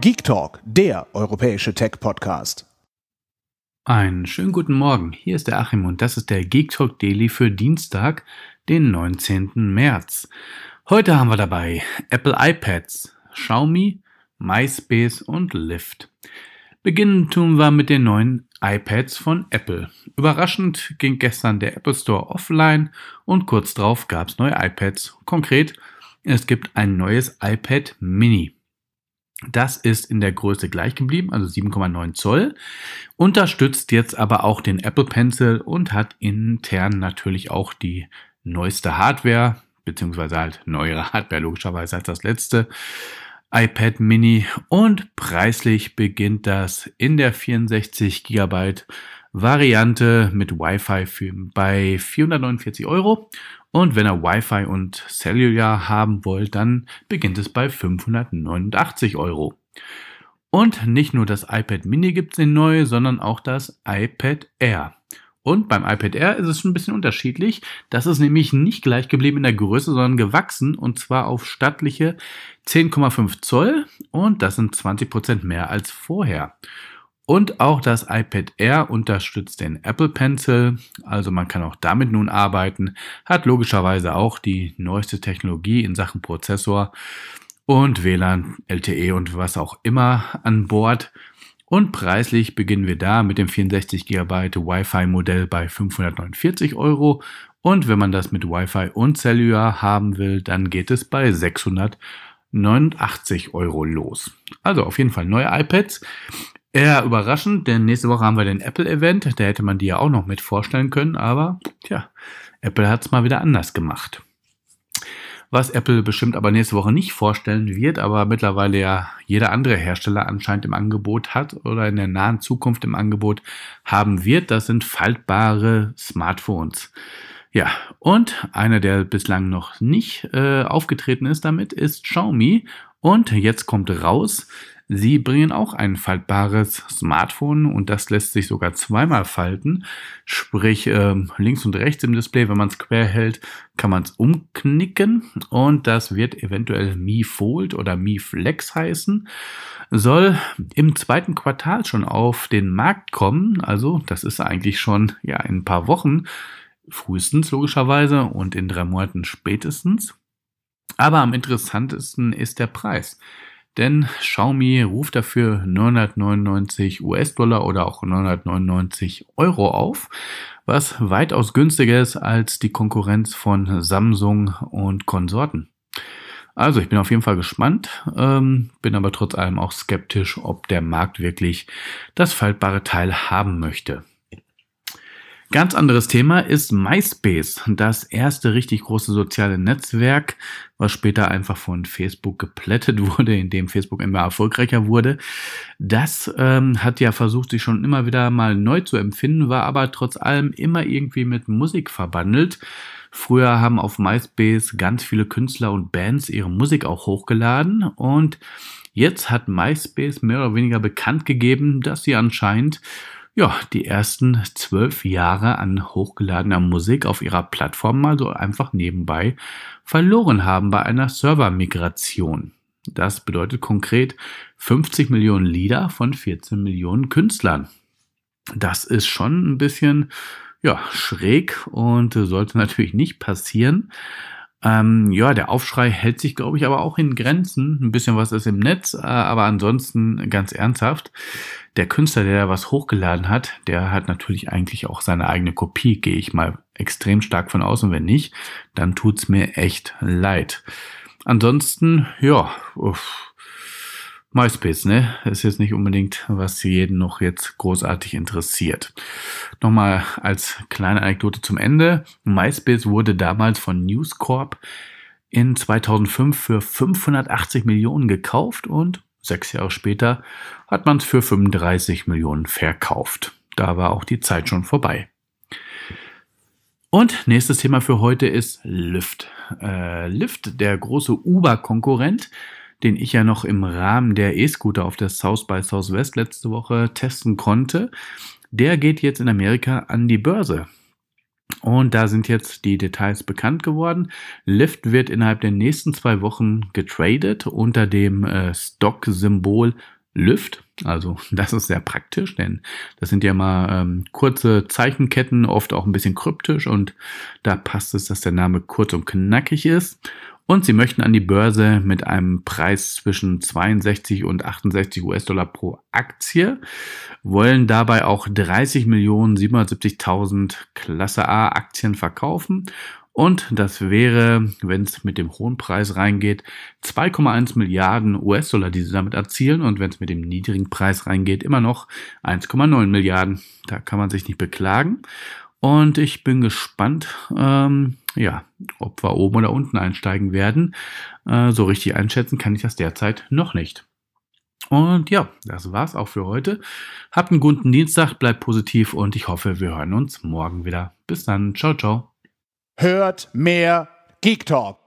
Geek Talk, der europäische Tech-Podcast. Einen schönen guten Morgen, hier ist der Achim und das ist der Geek Talk Daily für Dienstag, den 19. März. Heute haben wir dabei Apple iPads, Xiaomi, MySpace und Lyft. Beginnen tun wir mit den neuen iPads von Apple. Überraschend ging gestern der Apple Store offline und kurz darauf gab es neue iPads. Konkret, es gibt ein neues iPad Mini. Das ist in der Größe gleich geblieben, also 7,9 Zoll, unterstützt jetzt aber auch den Apple Pencil und hat intern natürlich auch die neueste Hardware, beziehungsweise halt neuere Hardware logischerweise als das letzte iPad Mini und preislich beginnt das in der 64 GB Variante mit Wi-Fi bei 449 Euro. Und wenn ihr Wi-Fi und Cellular haben wollt, dann beginnt es bei 589 Euro. Und nicht nur das iPad Mini gibt es in neu, sondern auch das iPad Air. Und beim iPad Air ist es schon ein bisschen unterschiedlich. Das ist nämlich nicht gleich geblieben in der Größe, sondern gewachsen und zwar auf stattliche 10,5 Zoll und das sind 20% mehr als vorher. Und auch das iPad Air unterstützt den Apple Pencil, also man kann auch damit nun arbeiten, hat logischerweise auch die neueste Technologie in Sachen Prozessor und WLAN, LTE und was auch immer an Bord. Und preislich beginnen wir da mit dem 64 GB Wi-Fi Modell bei 549 Euro. Und wenn man das mit Wi-Fi und Cellular haben will, dann geht es bei 689 Euro los. Also auf jeden Fall neue iPads. Eher überraschend, denn nächste Woche haben wir den Apple-Event. Da hätte man die ja auch noch mit vorstellen können, aber tja, Apple hat es mal wieder anders gemacht. Was Apple bestimmt aber nächste Woche nicht vorstellen wird, aber mittlerweile ja jeder andere Hersteller anscheinend im Angebot hat oder in der nahen Zukunft im Angebot haben wird, das sind faltbare Smartphones. Ja, und einer, der bislang noch nicht äh, aufgetreten ist damit, ist Xiaomi. Und jetzt kommt raus, Sie bringen auch ein faltbares Smartphone und das lässt sich sogar zweimal falten. Sprich, ähm, links und rechts im Display, wenn man es quer hält, kann man es umknicken und das wird eventuell Mi Fold oder Mi Flex heißen. Soll im zweiten Quartal schon auf den Markt kommen. Also, das ist eigentlich schon ja, in ein paar Wochen. Frühestens logischerweise und in drei Monaten spätestens. Aber am interessantesten ist der Preis denn Xiaomi ruft dafür 999 US-Dollar oder auch 999 Euro auf, was weitaus günstiger ist als die Konkurrenz von Samsung und Konsorten. Also ich bin auf jeden Fall gespannt, ähm, bin aber trotz allem auch skeptisch, ob der Markt wirklich das faltbare Teil haben möchte. Ganz anderes Thema ist MySpace, das erste richtig große soziale Netzwerk, was später einfach von Facebook geplättet wurde, indem Facebook immer erfolgreicher wurde. Das ähm, hat ja versucht, sich schon immer wieder mal neu zu empfinden, war aber trotz allem immer irgendwie mit Musik verbandelt. Früher haben auf MySpace ganz viele Künstler und Bands ihre Musik auch hochgeladen und jetzt hat MySpace mehr oder weniger bekannt gegeben, dass sie anscheinend ja, die ersten zwölf Jahre an hochgeladener Musik auf ihrer Plattform mal so einfach nebenbei verloren haben bei einer Servermigration. Das bedeutet konkret 50 Millionen Lieder von 14 Millionen Künstlern. Das ist schon ein bisschen ja, schräg und sollte natürlich nicht passieren. Ähm, ja, der Aufschrei hält sich, glaube ich, aber auch in Grenzen. Ein bisschen was ist im Netz, äh, aber ansonsten ganz ernsthaft. Der Künstler, der da was hochgeladen hat, der hat natürlich eigentlich auch seine eigene Kopie, gehe ich mal extrem stark von aus. Und wenn nicht, dann tut's mir echt leid. Ansonsten, ja, uff MySpace, ne? Ist jetzt nicht unbedingt, was jeden noch jetzt großartig interessiert. Nochmal als kleine Anekdote zum Ende. MySpace wurde damals von News Corp in 2005 für 580 Millionen gekauft und sechs Jahre später hat man es für 35 Millionen verkauft. Da war auch die Zeit schon vorbei. Und nächstes Thema für heute ist Lyft. Äh, Lyft, der große Uber-Konkurrent, den ich ja noch im Rahmen der E-Scooter auf der South by Southwest letzte Woche testen konnte, der geht jetzt in Amerika an die Börse. Und da sind jetzt die Details bekannt geworden. Lyft wird innerhalb der nächsten zwei Wochen getradet unter dem äh, Stock-Symbol Lyft. Also das ist sehr praktisch, denn das sind ja mal ähm, kurze Zeichenketten, oft auch ein bisschen kryptisch und da passt es, dass der Name kurz und knackig ist und sie möchten an die Börse mit einem Preis zwischen 62 und 68 US-Dollar pro Aktie, wollen dabei auch 30.770.000 Klasse A Aktien verkaufen und das wäre, wenn es mit dem hohen Preis reingeht, 2,1 Milliarden US-Dollar, die sie damit erzielen. Und wenn es mit dem niedrigen Preis reingeht, immer noch 1,9 Milliarden. Da kann man sich nicht beklagen. Und ich bin gespannt, ähm, ja, ob wir oben oder unten einsteigen werden. Äh, so richtig einschätzen kann ich das derzeit noch nicht. Und ja, das war's auch für heute. Habt einen guten Dienstag, bleibt positiv und ich hoffe, wir hören uns morgen wieder. Bis dann, ciao, ciao. Hört mehr Geek Talk.